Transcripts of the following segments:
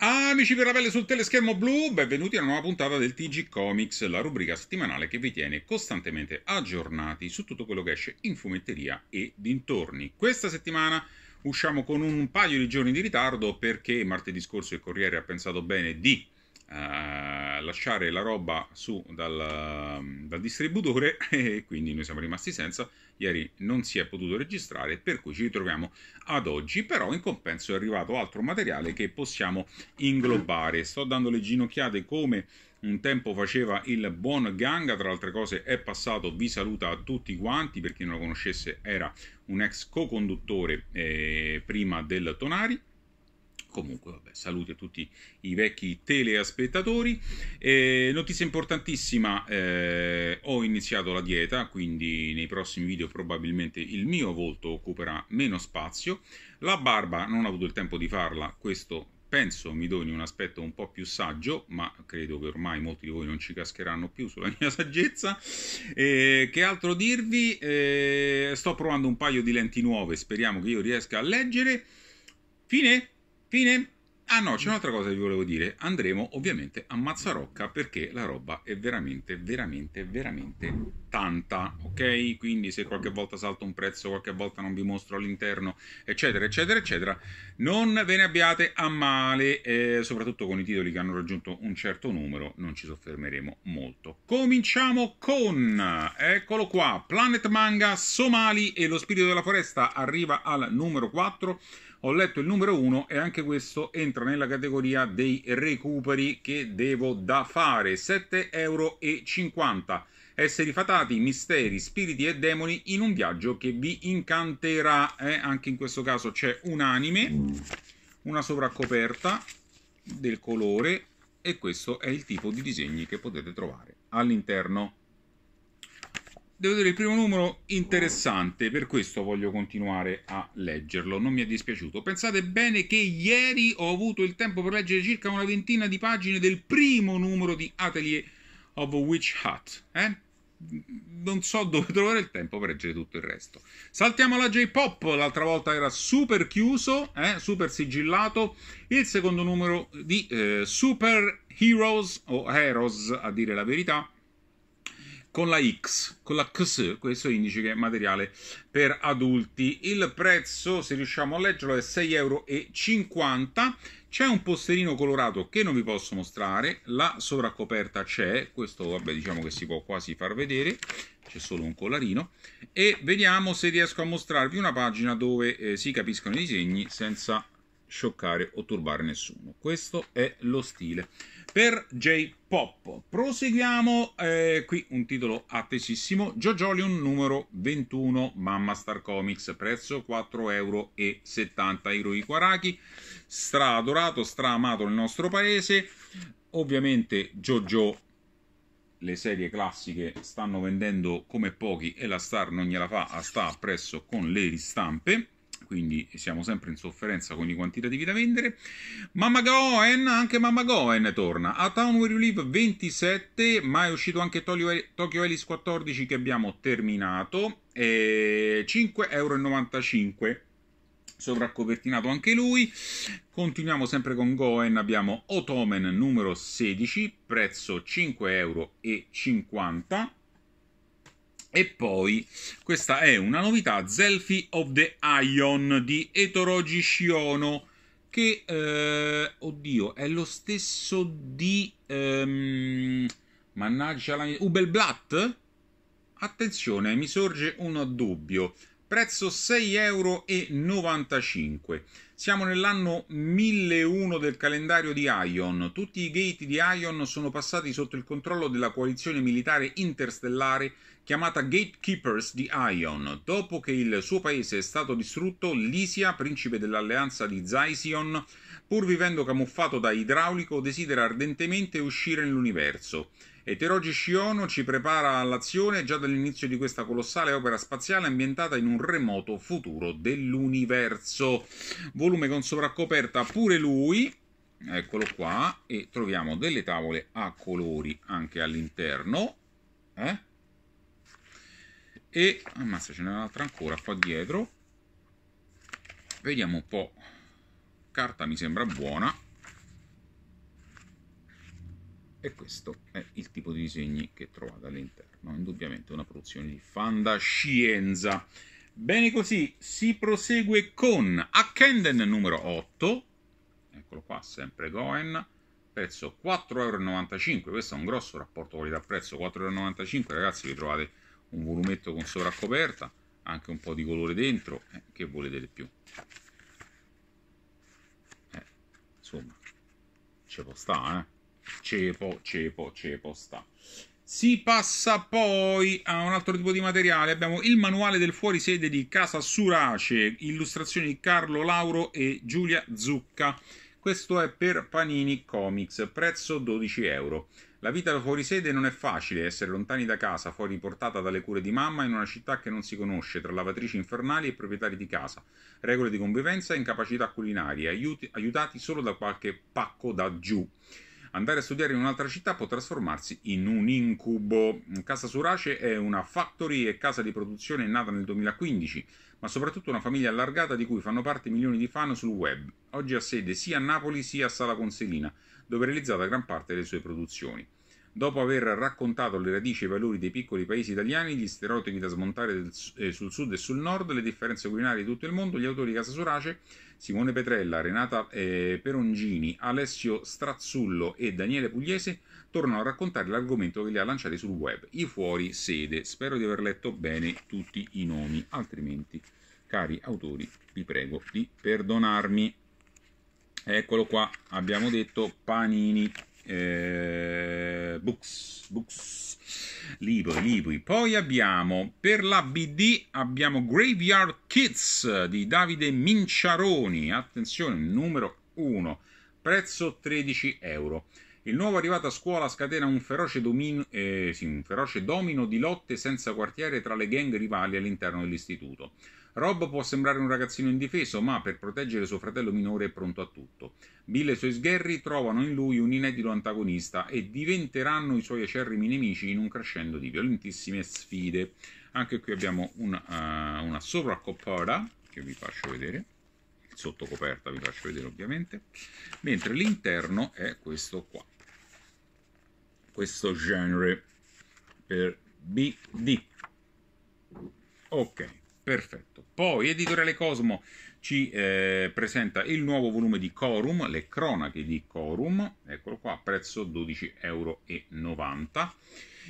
Amici per la pelle sul teleschermo blu, benvenuti alla nuova puntata del TG Comics, la rubrica settimanale che vi tiene costantemente aggiornati su tutto quello che esce in fumetteria e dintorni. Questa settimana usciamo con un paio di giorni di ritardo perché martedì scorso il Corriere ha pensato bene di eh, lasciare la roba su dal, dal distributore e quindi noi siamo rimasti senza ieri non si è potuto registrare per cui ci ritroviamo ad oggi però in compenso è arrivato altro materiale che possiamo inglobare sto dando le ginocchiate come un tempo faceva il buon Ganga, tra altre cose è passato, vi saluta a tutti quanti, per chi non lo conoscesse era un ex co-conduttore eh, prima del Tonari, Comunque, vabbè, saluti a tutti i vecchi teleaspettatori. Eh, notizia importantissima, eh, ho iniziato la dieta, quindi nei prossimi video probabilmente il mio volto occuperà meno spazio. La barba non ho avuto il tempo di farla, questo penso mi doni un aspetto un po' più saggio, ma credo che ormai molti di voi non ci cascheranno più sulla mia saggezza. Eh, che altro dirvi? Eh, sto provando un paio di lenti nuove, speriamo che io riesca a leggere. Fine! Fine? Ah no, c'è un'altra cosa che vi volevo dire. Andremo ovviamente a Mazzarocca perché la roba è veramente, veramente, veramente tanta, ok? Quindi se qualche volta salto un prezzo, qualche volta non vi mostro all'interno, eccetera, eccetera, eccetera, non ve ne abbiate a male, eh, soprattutto con i titoli che hanno raggiunto un certo numero, non ci soffermeremo molto. Cominciamo con, eccolo qua, Planet Manga Somali e lo spirito della foresta arriva al numero 4 ho letto il numero 1 e anche questo entra nella categoria dei recuperi che devo da fare. 7,50 euro. Esseri fatati, misteri, spiriti e demoni in un viaggio che vi incanterà. Eh, anche in questo caso c'è un anime, una sovraccoperta del colore e questo è il tipo di disegni che potete trovare all'interno devo dire il primo numero interessante, per questo voglio continuare a leggerlo, non mi è dispiaciuto. Pensate bene che ieri ho avuto il tempo per leggere circa una ventina di pagine del primo numero di Atelier of Witch Hut, eh? Non so dove trovare il tempo per leggere tutto il resto. Saltiamo alla J-Pop, l'altra volta era super chiuso, eh? super sigillato. Il secondo numero di eh, Super Heroes, o Heroes a dire la verità, con la X, con la X, questo indice che è materiale per adulti. Il prezzo, se riusciamo a leggerlo, è 6,50 euro. C'è un posterino colorato che non vi posso mostrare, la sovracoperta c'è, questo vabbè diciamo che si può quasi far vedere, c'è solo un collarino, e vediamo se riesco a mostrarvi una pagina dove eh, si capiscono i disegni senza scioccare o turbare nessuno. Questo è lo stile. Per J-Pop, proseguiamo eh, qui un titolo attesissimo, Jojolion numero 21, Mamma Star Comics, prezzo 4,70 euro. Hiroi Quaraki, stra adorato, stra amato nel nostro paese. Ovviamente Jojo le serie classiche stanno vendendo come pochi e la Star non gliela fa, a sta appresso con le ristampe quindi siamo sempre in sofferenza con i quantitativi da vendere. Mamma Goen, anche Mamma Goen torna. A Town Where You Live 27, ma è uscito anche Tokyo Alice 14 che abbiamo terminato, 5,95 euro sovraccopertinato anche lui. Continuiamo sempre con Goen, abbiamo Otomen numero 16, prezzo 5,50 e poi, questa è una novità, Zelfi of the Ion di Etorogi Shiono, che, eh, oddio, è lo stesso di, ehm, mannaggia la mia, Ubelblatt? Attenzione, mi sorge un dubbio. Prezzo 6,95 euro. Siamo nell'anno 1001 del calendario di Ion. Tutti i gate di Ion sono passati sotto il controllo della coalizione militare interstellare chiamata Gatekeepers di Ion, dopo che il suo paese è stato distrutto, Lysia, principe dell'alleanza di Zaision, pur vivendo camuffato da idraulico, desidera ardentemente uscire nell'universo. Eterogi Sciono ci prepara all'azione già dall'inizio di questa colossale opera spaziale ambientata in un remoto futuro dell'universo. Volume con sovraccoperta pure lui, eccolo qua, e troviamo delle tavole a colori anche all'interno. Eh? e ammazza ce n'è un'altra ancora qua dietro vediamo un po' carta mi sembra buona e questo è il tipo di disegni che trovate all'interno indubbiamente una produzione di fantascienza bene così si prosegue con Akkenden numero 8 eccolo qua sempre Goen prezzo 4,95 euro questo è un grosso rapporto qualità prezzo 4,95 euro ragazzi vi trovate un volumetto con sovraccoperta anche un po' di colore dentro, eh, che volete di più? Eh, insomma, ce può sta, eh? Cepo, cepo, cepo sta. Si passa poi a un altro tipo di materiale. Abbiamo il manuale del fuorisede di Casa Surace, illustrazioni di Carlo Lauro e Giulia Zucca. Questo è per Panini Comics, prezzo 12 euro. La vita fuori sede non è facile, essere lontani da casa, fuori portata dalle cure di mamma in una città che non si conosce, tra lavatrici infernali e proprietari di casa, regole di convivenza e incapacità culinarie, aiuti, aiutati solo da qualche pacco da giù. Andare a studiare in un'altra città può trasformarsi in un incubo. Casa Surace è una factory e casa di produzione nata nel 2015 ma soprattutto una famiglia allargata di cui fanno parte milioni di fan sul web. Oggi ha sede sia a Napoli sia a Sala Consilina, dove è realizzata gran parte delle sue produzioni. Dopo aver raccontato le radici e i valori dei piccoli paesi italiani, gli stereotipi da smontare del, eh, sul sud e sul nord, le differenze culinarie di tutto il mondo, gli autori Casa Sorace, Simone Petrella, Renata eh, Perongini, Alessio Strazzullo e Daniele Pugliese tornano a raccontare l'argomento che li ha lanciati sul web, i fuori sede. Spero di aver letto bene tutti i nomi, altrimenti, cari autori, vi prego di perdonarmi. Eccolo qua, abbiamo detto Panini eh, books, books, libri, libri. Poi abbiamo per la BD abbiamo Graveyard Kids di Davide Minciaroni, attenzione, numero 1, prezzo 13 euro. Il nuovo arrivato a scuola scatena un feroce, domino, eh, sì, un feroce domino di lotte senza quartiere tra le gang rivali all'interno dell'istituto. Rob può sembrare un ragazzino indifeso, ma per proteggere suo fratello minore è pronto a tutto. Bill e i suoi sgherri trovano in lui un inedito antagonista e diventeranno i suoi acerrimi nemici in un crescendo di violentissime sfide. Anche qui abbiamo eh, una, uh, una sovraccoppola che vi faccio vedere sotto coperta vi faccio vedere ovviamente mentre l'interno è questo qua questo genere per BD ok Perfetto. Poi Editoriale Cosmo ci eh, presenta il nuovo volume di Corum, le cronache di Corum, eccolo qua, prezzo 12,90 euro.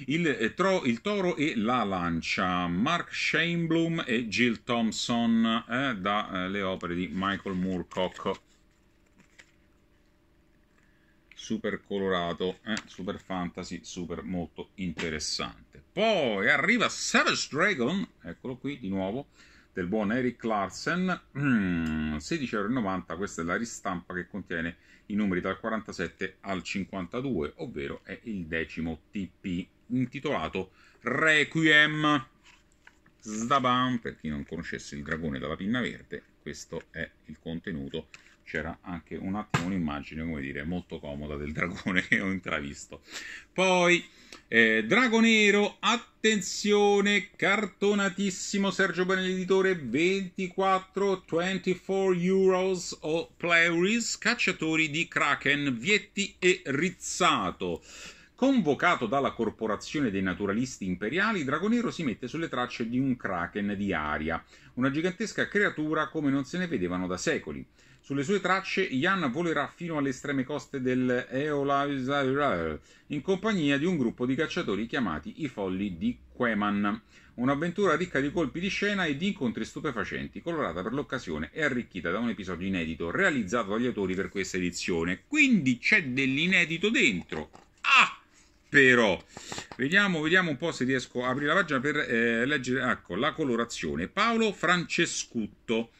Il, eh, tro, il, toro e la lancia, Mark Sheinblum e Jill Thompson eh, dalle eh, opere di Michael Moorcock. Super colorato, eh, super fantasy, super molto interessante. Poi arriva Savage Dragon, eccolo qui di nuovo, del buon Eric Larsen, mm, 16,90€, questa è la ristampa che contiene i numeri dal 47 al 52, ovvero è il decimo TP intitolato Requiem. Zdabam, per chi non conoscesse il dragone dalla pinna verde, questo è il contenuto c'era anche un attimo un'immagine, come dire, molto comoda del dragone che ho intravisto. Poi, eh, Drago attenzione, cartonatissimo Sergio Benelli 24, 24 euros o pleuris, cacciatori di Kraken, Vietti e Rizzato. Convocato dalla Corporazione dei Naturalisti Imperiali, Dragonero si mette sulle tracce di un kraken di aria, una gigantesca creatura come non se ne vedevano da secoli. Sulle sue tracce, Ian volerà fino alle estreme coste del Eolaisaviral in compagnia di un gruppo di cacciatori chiamati i Folli di Queman. Un'avventura ricca di colpi di scena e di incontri stupefacenti, colorata per l'occasione e arricchita da un episodio inedito realizzato dagli autori per questa edizione. Quindi c'è dell'inedito dentro. Ah! Però, vediamo, vediamo un po' se riesco a aprire la pagina per eh, leggere ecco, la colorazione. Paolo Francescutto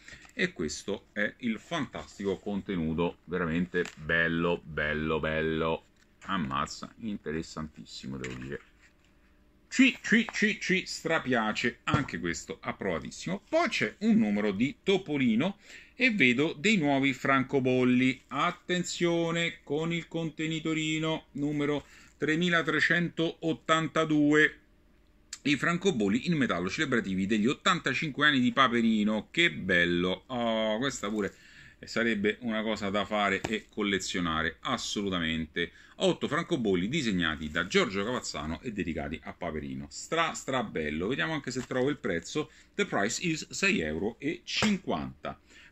e questo è il fantastico contenuto veramente bello bello bello ammazza interessantissimo devo dire ci, ci, ci, ci strapiace anche questo approvatissimo poi c'è un numero di Topolino e vedo dei nuovi francobolli attenzione con il contenitorino numero 3382 i francobolli in metallo celebrativi degli 85 anni di Paperino. Che bello! Oh, questa pure sarebbe una cosa da fare e collezionare assolutamente. 8 francobolli disegnati da Giorgio Cavazzano e dedicati a Paperino. Stra stra bello. Vediamo anche se trovo il prezzo. The price is 6,50 euro.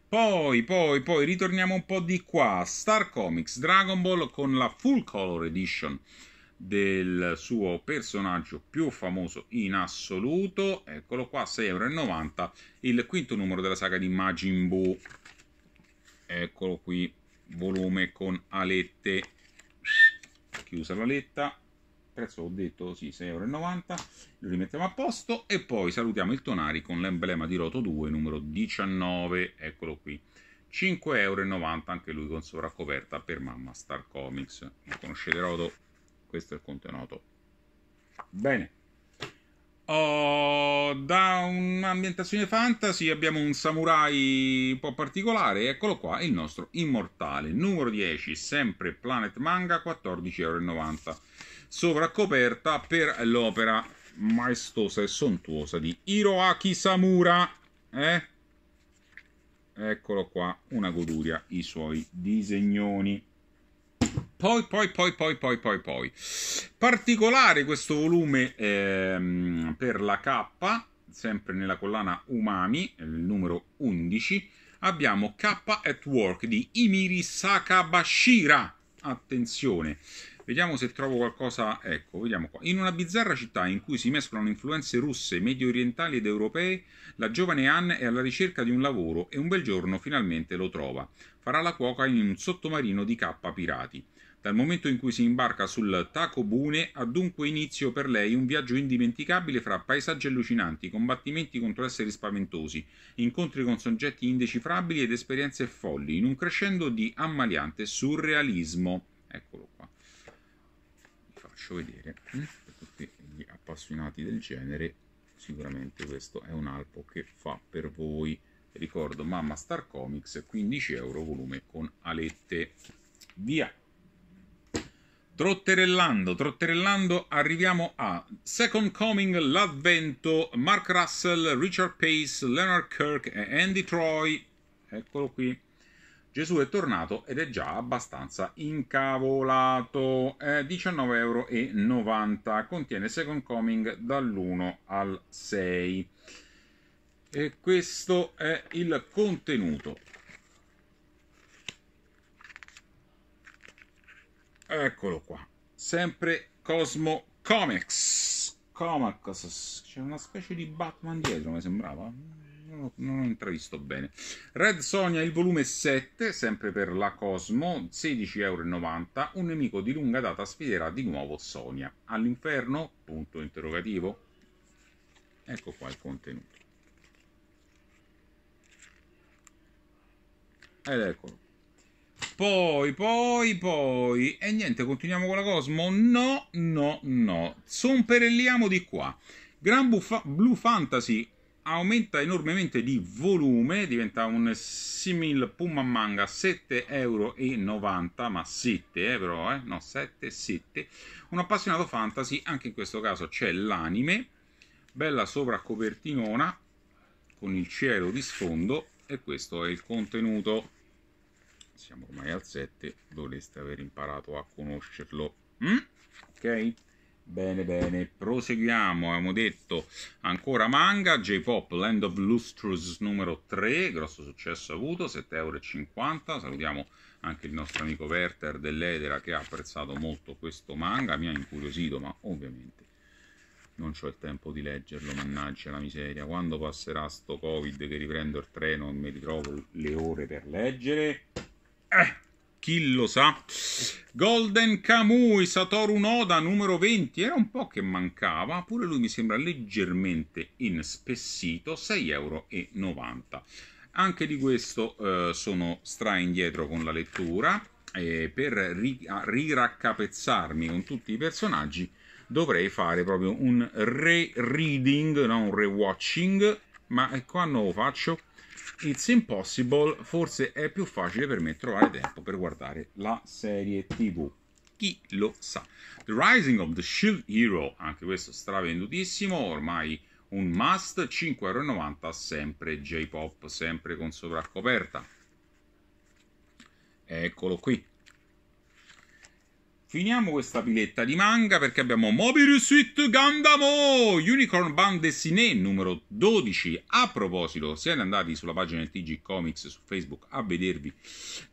Poi, poi, poi ritorniamo un po' di qua. Star Comics Dragon Ball con la full color edition del suo personaggio più famoso in assoluto, eccolo qua, 6,90€, il quinto numero della saga di Majin Buu, eccolo qui, volume con alette, chiusa l'aletta, prezzo ho detto sì 6,90€, lo rimettiamo a posto e poi salutiamo il Tonari con l'emblema di Roto 2 numero 19, eccolo qui. 5,90€ anche lui con sovracoperta per Mamma Star Comics. conoscete Roto, questo è il contenuto bene oh, da un'ambientazione fantasy abbiamo un samurai un po' particolare eccolo qua il nostro immortale numero 10 sempre Planet Manga 14,90 euro sovraccoperta per l'opera maestosa e sontuosa di Hiroaki Samura eh? eccolo qua una goduria i suoi disegnoni poi, poi, poi, poi, poi, poi, poi. Particolare questo volume ehm, per la K, sempre nella collana Umami, il numero 11, abbiamo K at Work di Imiri Sakabashira. Attenzione. Vediamo se trovo qualcosa, ecco, vediamo qua. In una bizzarra città in cui si mescolano influenze russe, medio orientali ed europee, la giovane Anne è alla ricerca di un lavoro e un bel giorno finalmente lo trova. Farà la cuoca in un sottomarino di K pirati. Dal momento in cui si imbarca sul Takobune ha dunque inizio per lei un viaggio indimenticabile fra paesaggi allucinanti, combattimenti contro esseri spaventosi, incontri con soggetti indecifrabili ed esperienze folli, in un crescendo di ammaliante surrealismo. Eccolo qua. Vi faccio vedere. Per eh, tutti ecco gli appassionati del genere, sicuramente questo è un alpo che fa per voi. Ricordo Mamma Star Comics, 15 euro volume con alette. Via! Trotterellando, trotterellando, arriviamo a Second Coming, l'avvento, Mark Russell, Richard Pace, Leonard Kirk e Andy Troy. Eccolo qui. Gesù è tornato ed è già abbastanza incavolato. Eh, 19,90 euro. Contiene Second Coming dall'1 al 6. E questo è il contenuto. Eccolo qua. Sempre Cosmo Comics. Comics. C'è una specie di Batman dietro, mi sembrava. Non ho, intravisto bene. Red Sonia, il volume 7, sempre per la Cosmo, 16,90€ Un nemico di lunga data sfiderà di nuovo Sonia. All'inferno? Punto interrogativo. Ecco qua il contenuto. Ed eccolo. Poi, poi, poi. E niente, continuiamo con la Cosmo. No, no, no. Somperelliamo di qua. Gran Buffa- Blue Fantasy aumenta enormemente di volume, diventa un simil Puma Manga 7,90 euro, ma 7 eh, però, eh? no 7, 7. Un appassionato fantasy, anche in questo caso c'è l'anime, bella sovracopertinona con il cielo di sfondo e questo è il contenuto siamo ormai al 7, dovreste aver imparato a conoscerlo. Mm? Ok? Bene, bene, proseguiamo. Abbiamo detto ancora manga, J-Pop Land of Lustrous numero 3, grosso successo avuto, 7,50 euro. Salutiamo anche il nostro amico Werther dell'Edera che ha apprezzato molto questo manga. Mi ha incuriosito, ma ovviamente non ho il tempo di leggerlo. Mannaggia la miseria, quando passerà sto Covid che riprendo il treno, non mi ritrovo le ore per leggere. Eh, chi lo sa? Golden Kamui Satoru Noda numero 20, era un po' che mancava, pure lui mi sembra leggermente inspessito, 6,90 euro. Anche di questo eh, sono stra indietro con la lettura eh, per ri- riraccapezzarmi con tutti i personaggi dovrei fare proprio un re-reading, non un re-watching, ma qua ecco, non lo faccio It's Impossible forse è più facile per me trovare tempo per guardare la serie TV. Chi lo sa? The Rising of the Shield Hero, anche questo stravendutissimo, ormai un must, 5,90€, sempre J-Pop, sempre con sovraccoperta. Eccolo qui, Finiamo questa piletta di manga perché abbiamo Mobile Suit Gandamo Unicorn Band Dessiné numero 12. A proposito, siete andati sulla pagina del TG Comics su Facebook a vedervi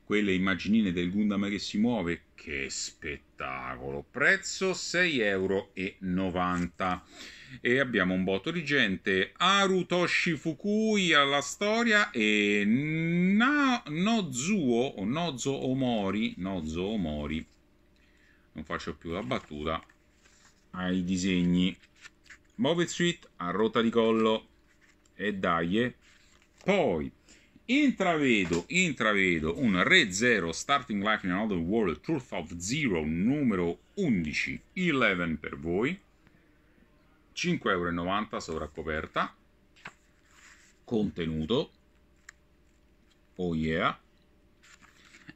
quelle immaginine del Gundam che si muove. Che spettacolo! Prezzo 6,90 euro. E abbiamo un botto di gente. Arutoshi Fukui alla storia e Na- Nozuo o Nozo Omori. Nozo Omori non faccio più la battuta ai disegni Move Street a rotta di collo e dai eh. poi intravedo, intravedo un Re Zero Starting Life in Another World Truth of Zero numero 11 11 per voi 5,90€ sovraccoperta contenuto oh yeah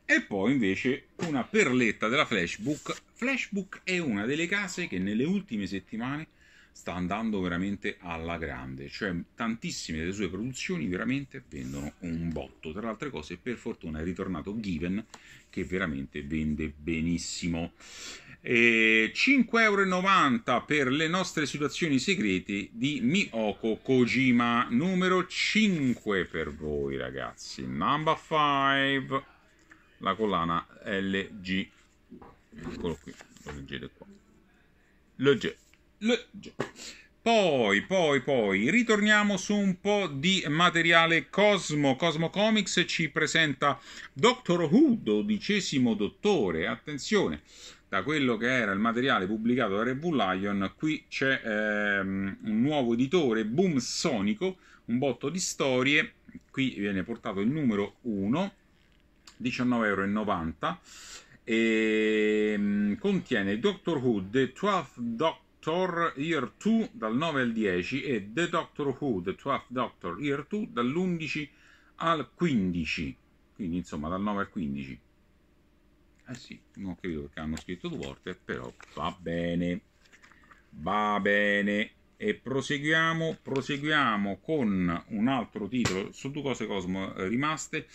e poi invece una perletta della Flashbook Flashbook è una delle case che nelle ultime settimane sta andando veramente alla grande, cioè tantissime delle sue produzioni veramente vendono un botto. Tra le altre cose, per fortuna è ritornato Given che veramente vende benissimo. E euro per le nostre situazioni segrete di Mioko Kojima, numero 5 per voi ragazzi. Number 5, la collana LG eccolo qui, lo leggete qua. Legge, legge. Poi, poi, poi, ritorniamo su un po' di materiale Cosmo. Cosmo Comics ci presenta Doctor Who, dodicesimo dottore. Attenzione, da quello che era il materiale pubblicato da Red Bull Lion, qui c'è ehm, un nuovo editore, Boom Sonico, un botto di storie. Qui viene portato il numero 1, 19,90 euro e ehm, contiene Doctor Who, The Twelfth Doctor Year 2 dal 9 al 10 e The Doctor Who, The Twelfth Doctor Year 2 dall'11 al 15, quindi insomma dal 9 al 15. Eh sì, non ho capito perché hanno scritto due volte, però va bene, va bene. E proseguiamo, proseguiamo con un altro titolo su due cose Cosmo eh, rimaste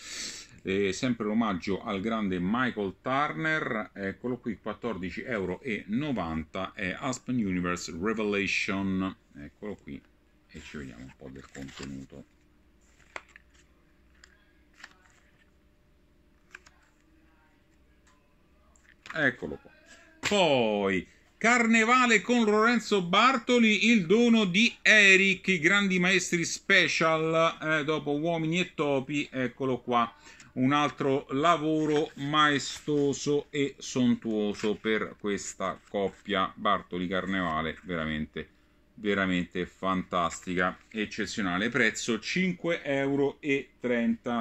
eh, sempre l'omaggio al grande Michael Turner, eccolo qui 14,90 euro e Aspen Universe Revelation, eccolo qui e ci vediamo un po' del contenuto. Eccolo qua. Poi Carnevale con Lorenzo Bartoli, il dono di Eric, i grandi maestri special eh, dopo Uomini e Topi, eccolo qua un altro lavoro maestoso e sontuoso per questa coppia Bartoli Carnevale veramente veramente fantastica eccezionale prezzo 5,30 euro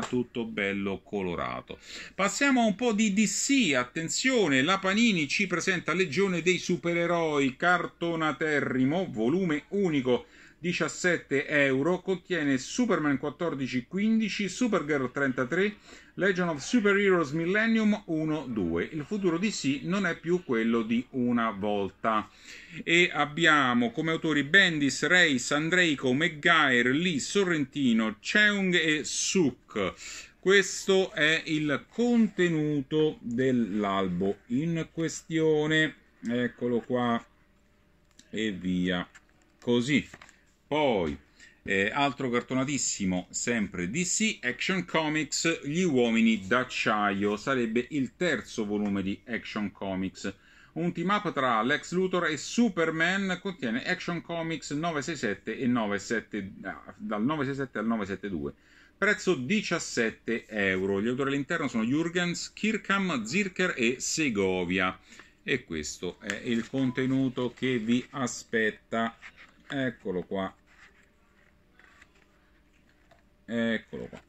tutto bello colorato passiamo a un po' di DC attenzione la Panini ci presenta Legione dei supereroi cartonaterrimo volume unico 17 euro contiene Superman 14,15 Supergirl 33 Legend of Superheroes Millennium 1-2. Il futuro di sì non è più quello di una volta. E abbiamo come autori Bendis, Reis, Andreico, McGuire, Lee, Sorrentino, Cheung e Suk. Questo è il contenuto dell'albo in questione. Eccolo qua. E via. Così. Poi eh, altro cartonatissimo, sempre DC, Action Comics, Gli uomini d'acciaio, sarebbe il terzo volume di Action Comics. Un team up tra Lex Luthor e Superman contiene Action Comics 967 e 97, ah, dal 967 al 972 prezzo 17 euro. Gli autori all'interno sono Jurgens, Kirkham, Zirker e Segovia. E questo è il contenuto che vi aspetta. Eccolo qua eccolo qua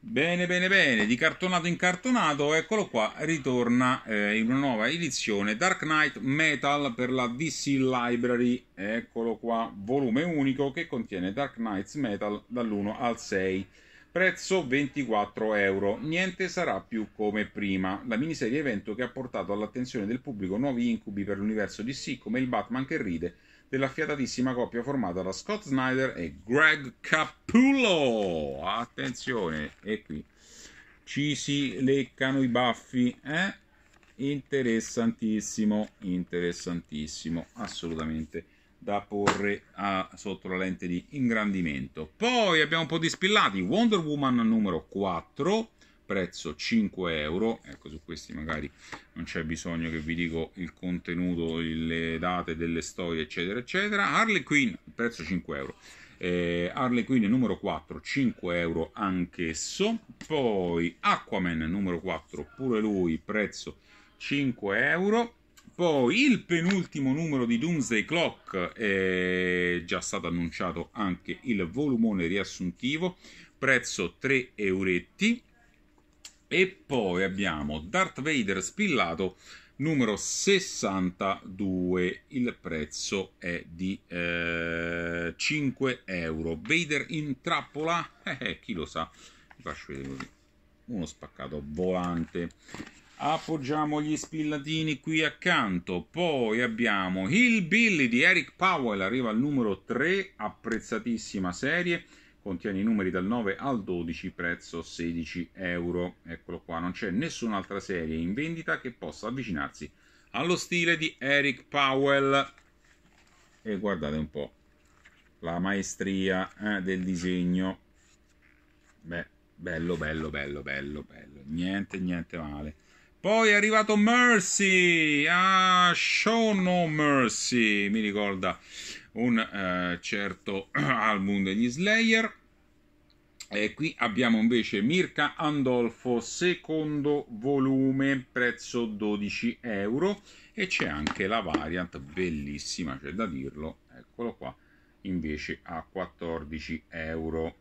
Bene, bene, bene, di cartonato in cartonato, eccolo qua, ritorna eh, in una nuova edizione Dark Knight Metal per la DC Library, eccolo qua, volume unico che contiene Dark Knights Metal dall'1 al 6. Prezzo 24 euro, niente sarà più come prima. La miniserie evento che ha portato all'attenzione del pubblico nuovi incubi per l'universo DC come il Batman che ride dell'affiatatissima coppia formata da Scott Snyder e Greg Capullo. Attenzione, e qui ci si leccano i baffi, eh? Interessantissimo, interessantissimo, assolutamente da porre a, ah, sotto la lente di ingrandimento. Poi abbiamo un po' di spillati, Wonder Woman numero 4, prezzo 5 euro, ecco su questi magari non c'è bisogno che vi dico il contenuto, le date delle storie eccetera eccetera, Harley Quinn, prezzo 5 euro. Eh, Harley Quinn numero 4 5 euro anch'esso poi Aquaman numero 4 pure lui prezzo 5 euro poi il penultimo numero di Doomsday Clock è eh, già stato annunciato anche il volumone riassuntivo, prezzo 3 euretti. E poi abbiamo Darth Vader spillato numero 62, il prezzo è di eh, 5 euro. Vader in trappola, eh, eh chi lo sa, vi faccio vedere così, uno spaccato volante appoggiamo gli spillatini qui accanto poi abbiamo Hill Billy di Eric Powell arriva al numero 3 apprezzatissima serie contiene i numeri dal 9 al 12 prezzo 16 euro eccolo qua non c'è nessun'altra serie in vendita che possa avvicinarsi allo stile di Eric Powell e guardate un po' la maestria eh, del disegno beh bello bello bello bello bello niente niente male poi è arrivato Mercy, ah, Show No Mercy, mi ricorda un eh, certo album degli Slayer. E qui abbiamo invece Mirka Andolfo, secondo volume, prezzo 12 euro. E c'è anche la variant, bellissima, c'è da dirlo, eccolo qua, invece a 14 euro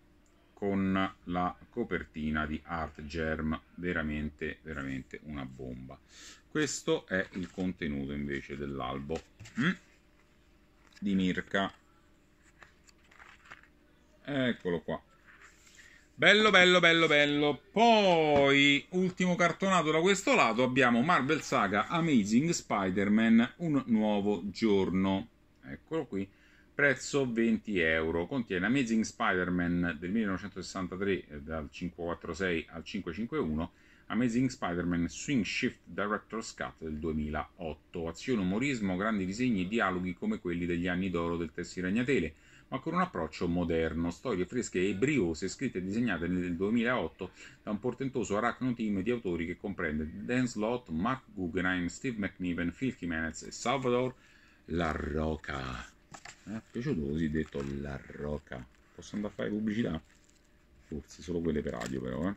con la copertina di Art Germ, veramente, veramente una bomba. Questo è il contenuto invece dell'albo mm? di Mirka. Eccolo qua. Bello, bello, bello, bello. Poi, ultimo cartonato da questo lato, abbiamo Marvel Saga Amazing Spider-Man, un nuovo giorno. Eccolo qui prezzo 20 euro. Contiene Amazing Spider-Man del 1963 eh, dal 546 al 551, Amazing Spider-Man Swing Shift Director's Cut del 2008. Azione, umorismo, grandi disegni e dialoghi come quelli degli anni d'oro del Ragnatele, ma con un approccio moderno, storie fresche e briose scritte e disegnate nel 2008 da un portentoso arachno team di autori che comprende Dan Slott, Mark Guggenheim, Steve McNiven, Phil Jimenez e Salvador La Roca mi eh, è piaciuto così detto la roca posso andare a fare pubblicità? forse solo quelle per radio però eh?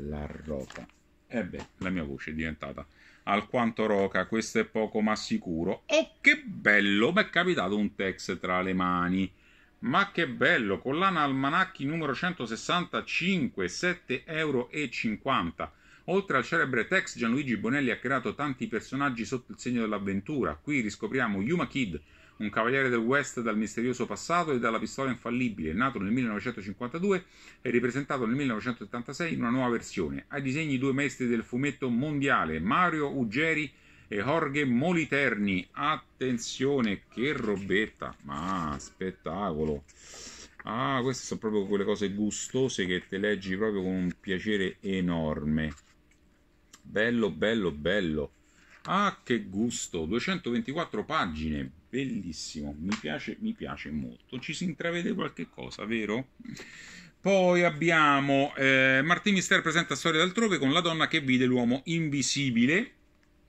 la roca e eh beh la mia voce è diventata alquanto roca questo è poco ma sicuro oh che bello mi è capitato un tex tra le mani ma che bello collana almanacchi numero 165 7,50 euro Oltre al celebre Tex, Gianluigi Bonelli ha creato tanti personaggi sotto il segno dell'avventura. Qui riscopriamo Yuma Kid, un cavaliere del West dal misterioso passato e dalla pistola infallibile, nato nel 1952 e ripresentato nel 1986 in una nuova versione. Ai disegni due maestri del fumetto mondiale, Mario Uggeri e Jorge Moliterni. Attenzione, che robetta! Ma spettacolo! Ah, queste sono proprio quelle cose gustose che te leggi proprio con un piacere enorme. Bello, bello, bello. Ah, che gusto! 224 pagine, Bellissimo, mi piace, mi piace molto. Ci si intravede qualche cosa, vero? Poi abbiamo eh, Martin Mister presenta storia d'altrove con la donna che vide l'uomo invisibile.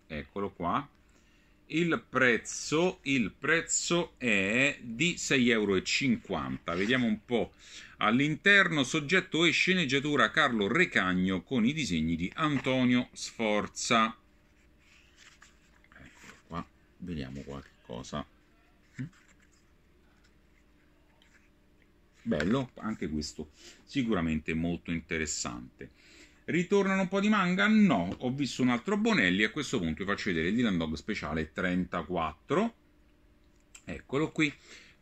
Eccolo qua. Il prezzo, il prezzo è di 6,50 euro. Vediamo un po'. All'interno soggetto e sceneggiatura Carlo Recagno con i disegni di Antonio Sforza. Eccolo qua. Vediamo qualcosa. bello anche questo sicuramente molto interessante ritornano un po' di manga? no, ho visto un altro Bonelli a questo punto vi faccio vedere il Dylan Dog speciale 34 eccolo qui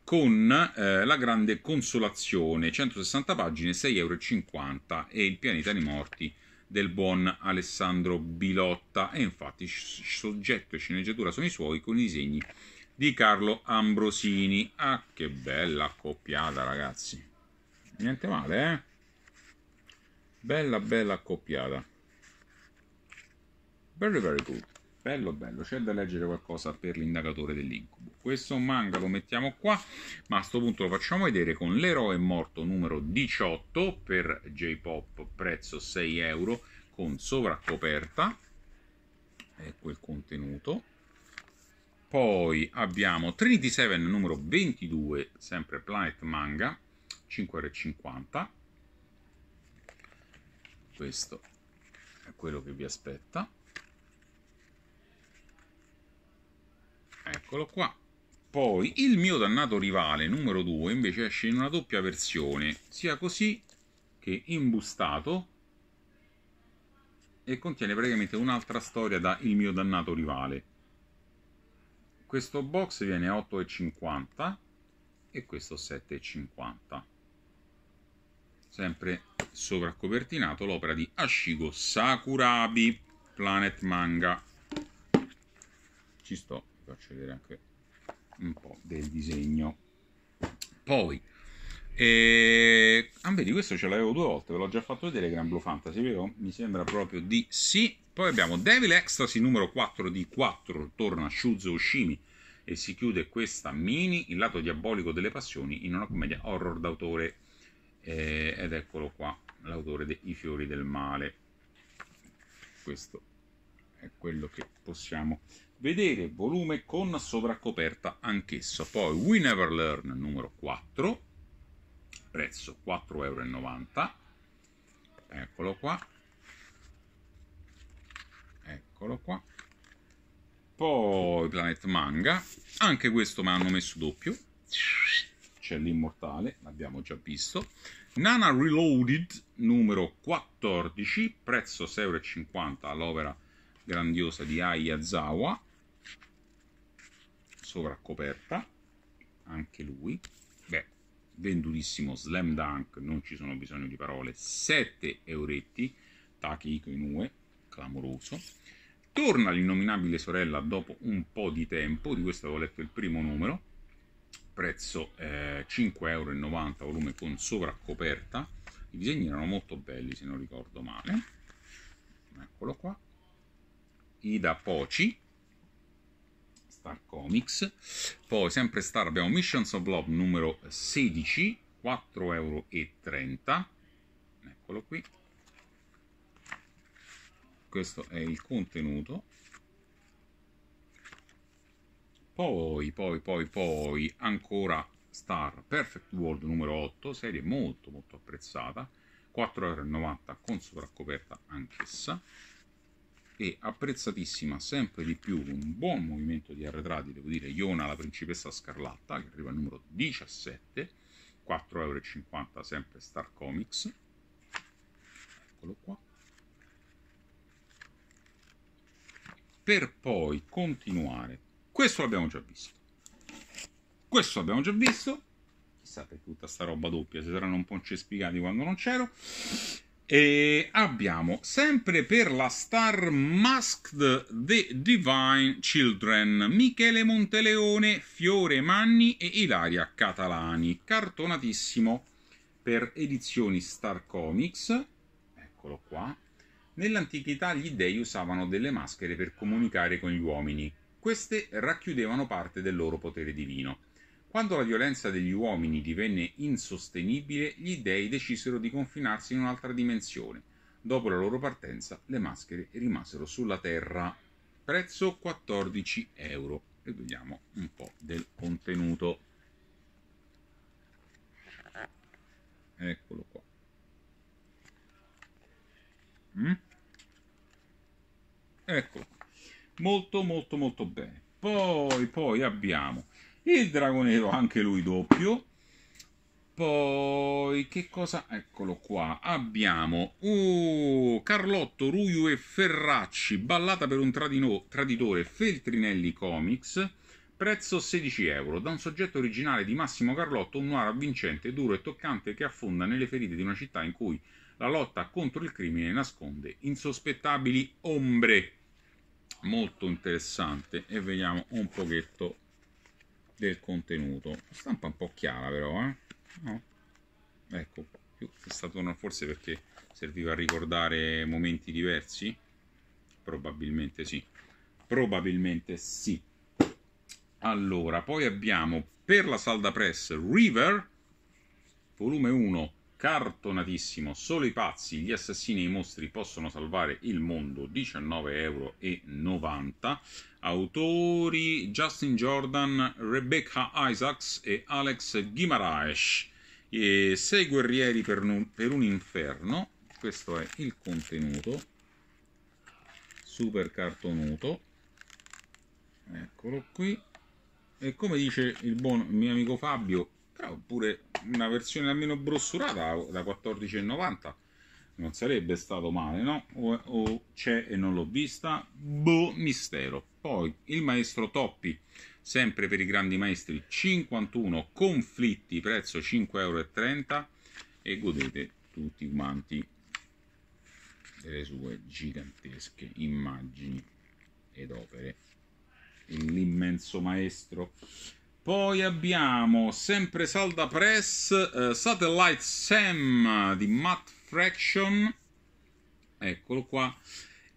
con eh, la grande consolazione 160 pagine 6,50 euro e il pianeta dei morti del buon Alessandro Bilotta e infatti soggetto e sceneggiatura sono i suoi con i disegni di Carlo Ambrosini. Ah, che bella accoppiata, ragazzi. Niente male, eh? Bella, bella accoppiata. Very, very good. Bello, bello. C'è da leggere qualcosa per l'indagatore dell'incubo. Questo manga lo mettiamo qua, ma a sto punto lo facciamo vedere con l'eroe morto numero 18 per J-Pop, prezzo 6 euro, con sovraccoperta. Ecco il contenuto poi abbiamo Trinity 7 numero 22, sempre Planet Manga, 5,50. Questo è quello che vi aspetta. Eccolo qua. Poi il mio dannato rivale numero 2 invece esce in una doppia versione, sia così che imbustato e contiene praticamente un'altra storia da Il mio dannato rivale questo box viene 8,50 e questo 7,50. Sempre sovracopertinato l'opera di Ashigo Sakurabi Planet Manga. Ci sto, vi faccio vedere anche un po' del disegno. Poi e... Ah, vedi, questo ce l'avevo due volte, ve l'ho già fatto vedere Gran Blue Fantasy, vero? Mi sembra proprio di sì. Poi abbiamo Devil Ecstasy numero 4 di 4, torna Shuzo Oshimi e si chiude questa mini, il lato diabolico delle passioni, in una commedia horror d'autore. Eh, ed eccolo qua, l'autore dei fiori del male. Questo è quello che possiamo vedere, volume con sovraccoperta anch'esso. Poi We Never Learn numero 4 prezzo 4,90 euro eccolo qua eccolo qua poi Planet Manga anche questo mi hanno messo doppio c'è l'immortale l'abbiamo già visto Nana Reloaded numero 14 prezzo 6,50 euro all'opera grandiosa di Ayazawa sovra anche lui vendutissimo Slam Dunk, non ci sono bisogno di parole, 7 euretti, Taki Iko Inoue, clamoroso. Torna l'innominabile sorella dopo un po' di tempo, di questo avevo letto il primo numero, prezzo eh, 5,90 euro, volume con sovraccoperta. I disegni erano molto belli se non ricordo male. Eccolo qua. Ida Poci, Star Comics. Poi sempre Star abbiamo Missions of Love numero 16, 4,30 euro. Eccolo qui. Questo è il contenuto. Poi, poi, poi, poi, ancora Star Perfect World numero 8, serie molto molto apprezzata, 4,90 euro con sovraccoperta anch'essa e apprezzatissima sempre di più un buon movimento di arretrati, devo dire Iona la principessa scarlatta che arriva al numero 17, 4,50€ sempre Star Comics, eccolo qua, per poi continuare, questo l'abbiamo già visto, questo l'abbiamo già visto, chissà per tutta sta roba doppia, si saranno un po' incespicati quando non c'ero, e abbiamo sempre per la star Masked The Divine Children Michele Monteleone, Fiore Manni e Ilaria Catalani, cartonatissimo per edizioni Star Comics, eccolo qua. Nell'antichità gli dei usavano delle maschere per comunicare con gli uomini. Queste racchiudevano parte del loro potere divino. Quando la violenza degli uomini divenne insostenibile, gli dei decisero di confinarsi in un'altra dimensione. Dopo la loro partenza, le maschere rimasero sulla Terra. Prezzo 14 euro. E vediamo un po' del contenuto. Eccolo qua. Mm? Eccolo. Molto molto molto bene. Poi, poi abbiamo il drago nero anche lui doppio poi che cosa eccolo qua abbiamo uh, Carlotto Ruiu e Ferracci ballata per un tradino, traditore Feltrinelli Comics prezzo 16 euro da un soggetto originale di Massimo Carlotto un noir avvincente duro e toccante che affonda nelle ferite di una città in cui la lotta contro il crimine nasconde insospettabili ombre molto interessante e vediamo un pochetto del contenuto stampa un po' chiara però eh? no. ecco più fissato forse perché serviva a ricordare momenti diversi probabilmente sì probabilmente sì allora poi abbiamo per la salda press River volume 1 cartonatissimo solo i pazzi, gli assassini e i mostri possono salvare il mondo 19,90 euro autori Justin Jordan, Rebecca Isaacs e Alex Guimaraes e Sei guerrieri per, per un inferno questo è il contenuto super cartonuto eccolo qui e come dice il buon mio amico Fabio Ah, oppure una versione almeno brossurata da 14,90 non sarebbe stato male, no? O, o c'è e non l'ho vista, boh, mistero. Poi il maestro Toppi, sempre per i grandi maestri, 51 conflitti, prezzo 5,30 euro e godete tutti quanti delle sue gigantesche immagini ed opere. L'immenso maestro poi abbiamo sempre Salda Press, uh, Satellite Sam di Matt Fraction, eccolo qua,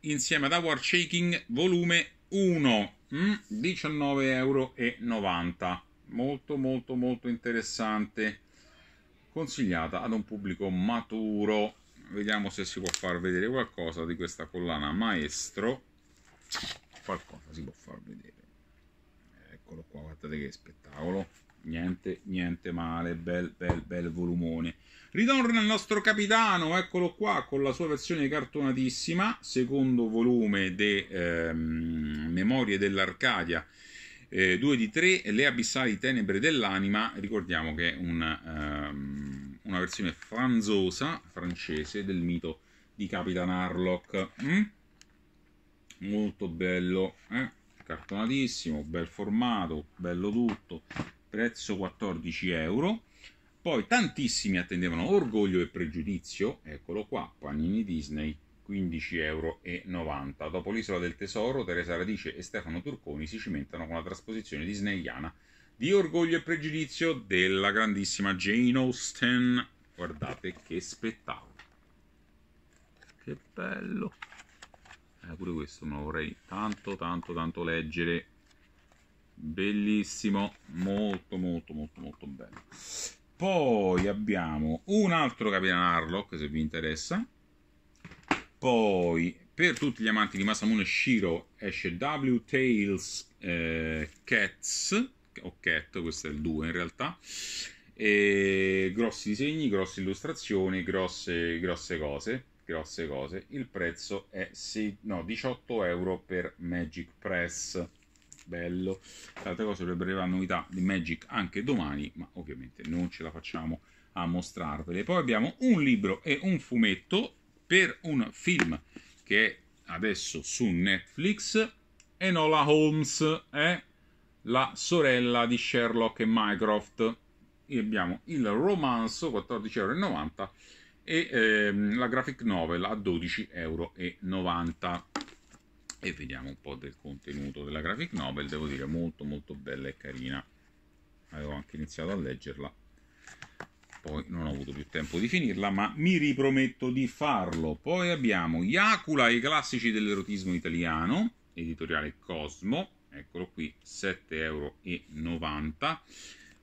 insieme ad Hour Shaking volume 1, mm, 19,90 euro. Molto molto molto interessante, consigliata ad un pubblico maturo. Vediamo se si può far vedere qualcosa di questa collana maestro. Qualcosa si può far vedere eccolo qua guardate che spettacolo niente, niente male bel bel bel volumone ritorna il nostro capitano eccolo qua con la sua versione cartonatissima secondo volume di ehm, Memorie dell'Arcadia 2 eh, di 3 Le abissali tenebre dell'anima ricordiamo che è una, ehm, una versione franzosa francese del mito di Capitan Harlock mm? molto bello eh? cartonatissimo, bel formato, bello tutto, prezzo 14 euro. Poi tantissimi attendevano Orgoglio e Pregiudizio, eccolo qua, Panini Disney, 15,90 euro. Dopo l'Isola del Tesoro, Teresa Radice e Stefano Turconi si cimentano con la trasposizione disneyana di Orgoglio e Pregiudizio della grandissima Jane Austen. Guardate che spettacolo! Che bello! eh, pure questo me lo vorrei tanto tanto tanto leggere bellissimo molto molto molto molto bello poi abbiamo un altro Capitan Harlock se vi interessa poi per tutti gli amanti di Masamune Shiro esce W Tales eh, Cats o Cat, questo è il 2 in realtà e grossi disegni, grosse illustrazioni, grosse, grosse cose grosse cose. Il prezzo è sì, no, 18 euro per Magic Press. Bello. L'altra cosa dovrebbe arrivare novità di Magic anche domani, ma ovviamente non ce la facciamo a mostrarvele. Poi abbiamo un libro e un fumetto per un film che è adesso su Netflix. Enola Holmes è eh? la sorella di Sherlock e Mycroft. E abbiamo il romanzo 14,90 euro e ehm, la graphic novel a 12,90 euro e vediamo un po' del contenuto della graphic novel devo dire molto molto bella e carina avevo anche iniziato a leggerla poi non ho avuto più tempo di finirla ma mi riprometto di farlo poi abbiamo Iacula e i classici dell'erotismo italiano editoriale Cosmo eccolo qui 7,90 euro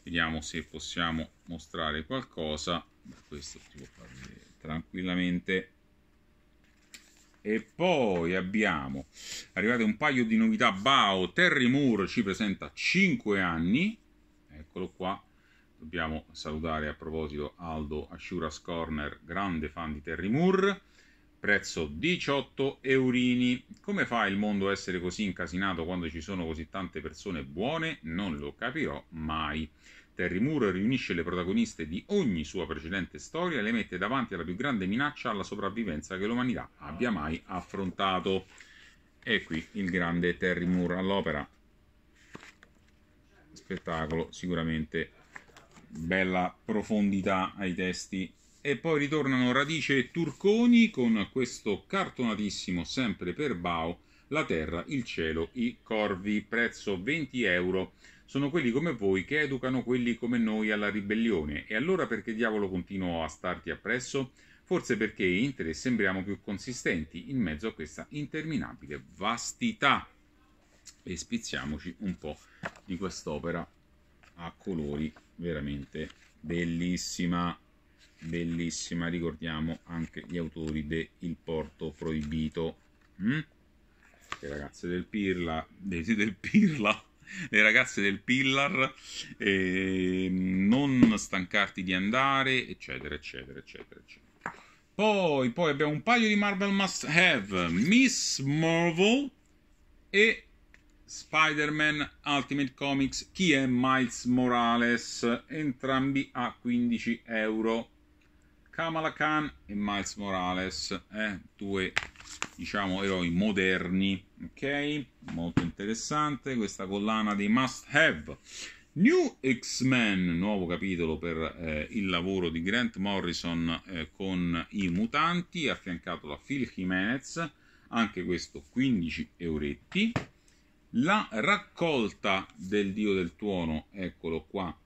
vediamo se possiamo mostrare qualcosa ma questo ti può fare tranquillamente e poi abbiamo arrivate un paio di novità Bao Terry Moore ci presenta 5 anni eccolo qua dobbiamo salutare a proposito Aldo Ashura's Corner grande fan di Terry Moore prezzo 18 eurini come fa il mondo a essere così incasinato quando ci sono così tante persone buone non lo capirò mai Terry Moore riunisce le protagoniste di ogni sua precedente storia e le mette davanti alla più grande minaccia alla sopravvivenza che l'umanità abbia mai affrontato. E qui il grande Terry Moore all'opera. Spettacolo sicuramente bella profondità ai testi. E poi ritornano Radice e Turconi con questo cartonatissimo sempre per Bao, La terra, il cielo, i corvi, prezzo 20 euro sono quelli come voi che educano quelli come noi alla ribellione, e allora perché diavolo continuo a starti appresso? Forse perché in te sembriamo più consistenti in mezzo a questa interminabile vastità. E spizziamoci un po' di quest'opera a colori veramente bellissima, bellissima. Ricordiamo anche gli autori de Il Porto Proibito. Mm? Ragazze del Pirla, dei del Pirla le ragazze del Pillar, eh, non stancarti di andare, eccetera, eccetera, eccetera, eccetera. Poi, poi abbiamo un paio di Marvel Must Have, Miss Marvel e Spider-Man Ultimate Comics, chi è Miles Morales, entrambi a 15 euro. Kamala Khan e Miles Morales, eh, due diciamo eroi moderni ok molto interessante questa collana di must have New X-Men, nuovo capitolo per eh, il lavoro di Grant Morrison eh, con i mutanti, affiancato da Phil Jimenez, anche questo 15 euretti. La raccolta del Dio del Tuono, eccolo qua,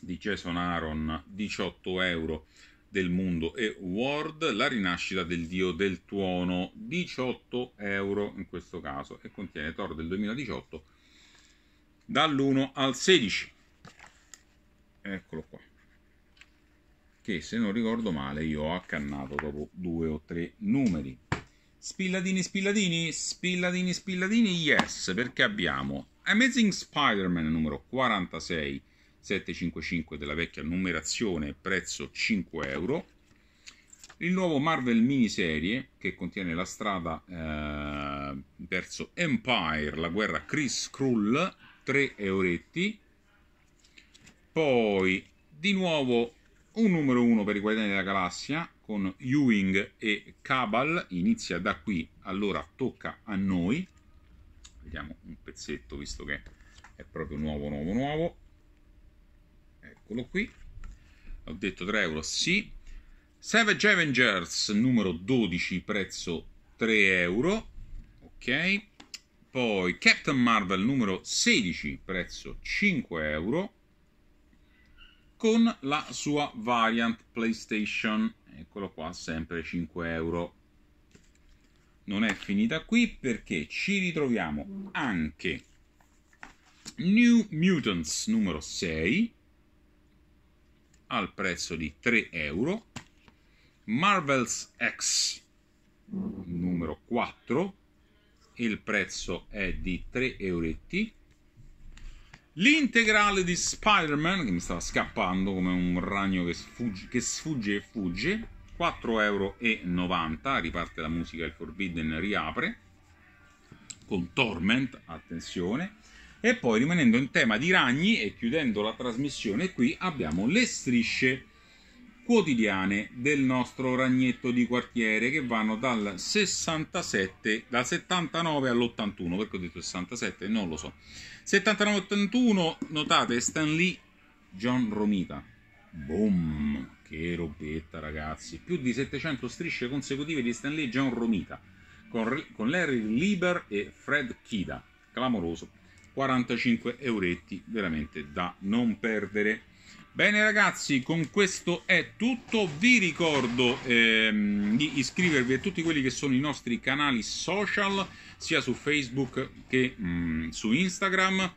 di Jason Aaron, 18 euro del mondo e World, la rinascita del dio del tuono 18 euro in questo caso e contiene Thor del 2018 dall'1 al 16 eccolo qua che se non ricordo male io ho accannato dopo due o tre numeri spilladini spilladini spilladini spilladini yes perché abbiamo Amazing Spider-Man numero 46 755 della vecchia numerazione, prezzo 5 euro. Il nuovo Marvel miniserie che contiene la strada eh, verso Empire, la guerra Chris Krull, 3 euretti. Poi di nuovo un numero 1 per i Guardiani della Galassia con Ewing e Cabal, inizia da qui, allora tocca a noi. Vediamo un pezzetto visto che è proprio nuovo, nuovo, nuovo eccolo qui, ho detto 3 euro, sì. Savage Avengers numero 12, prezzo 3 euro, ok. Poi Captain Marvel numero 16, prezzo 5 euro, con la sua variant PlayStation, eccolo qua, sempre 5 euro. Non è finita qui perché ci ritroviamo anche New Mutants numero 6, al prezzo di 3 euro. Marvel's X numero 4 il prezzo è di 3 euretti. L'integrale di Spider-Man, che mi stava scappando come un ragno che sfugge, che sfugge e fugge, 4,90 euro, riparte la musica, il Forbidden riapre, con Torment, attenzione, e poi rimanendo in tema di ragni e chiudendo la trasmissione qui abbiamo le strisce quotidiane del nostro ragnetto di quartiere che vanno dal 67 dal 79 all'81 perché ho detto 67 non lo so 79 81 notate Stan Lee John Romita boom che robetta ragazzi più di 700 strisce consecutive di Stan Lee e John Romita con, con Larry Lieber e Fred Kida clamoroso 45 euretti veramente da non perdere Bene ragazzi, con questo è tutto, vi ricordo ehm, di iscrivervi a tutti quelli che sono i nostri canali social, sia su Facebook che mh, mm, su Instagram.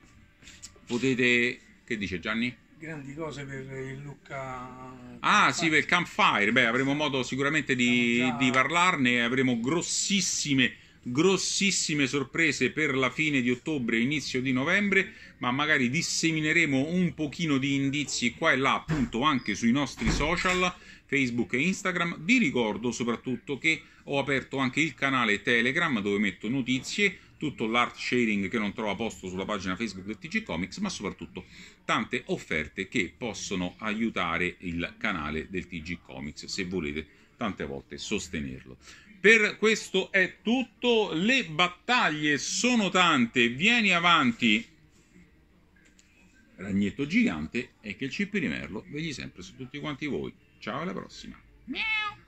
Potete... che dice Gianni? Grandi cose per il Lucca... Eh, ah sì, per il Campfire, beh avremo modo sicuramente di, già... di parlarne, avremo grossissime grossissime sorprese per la fine di ottobre, inizio di novembre, ma magari dissemineremo un pochino di indizi qua e là, appunto anche sui nostri social, Facebook e Instagram. Vi ricordo soprattutto che ho aperto anche il canale Telegram dove metto notizie, tutto l'art sharing che non trova posto sulla pagina Facebook del TG Comics, ma soprattutto tante offerte che possono aiutare il canale del TG Comics se volete tante volte sostenerlo per questo è tutto, le battaglie sono tante, vieni avanti. Ragnetto gigante e che il cipri di merlo vegli sempre su tutti quanti voi. Ciao alla prossima. Miau.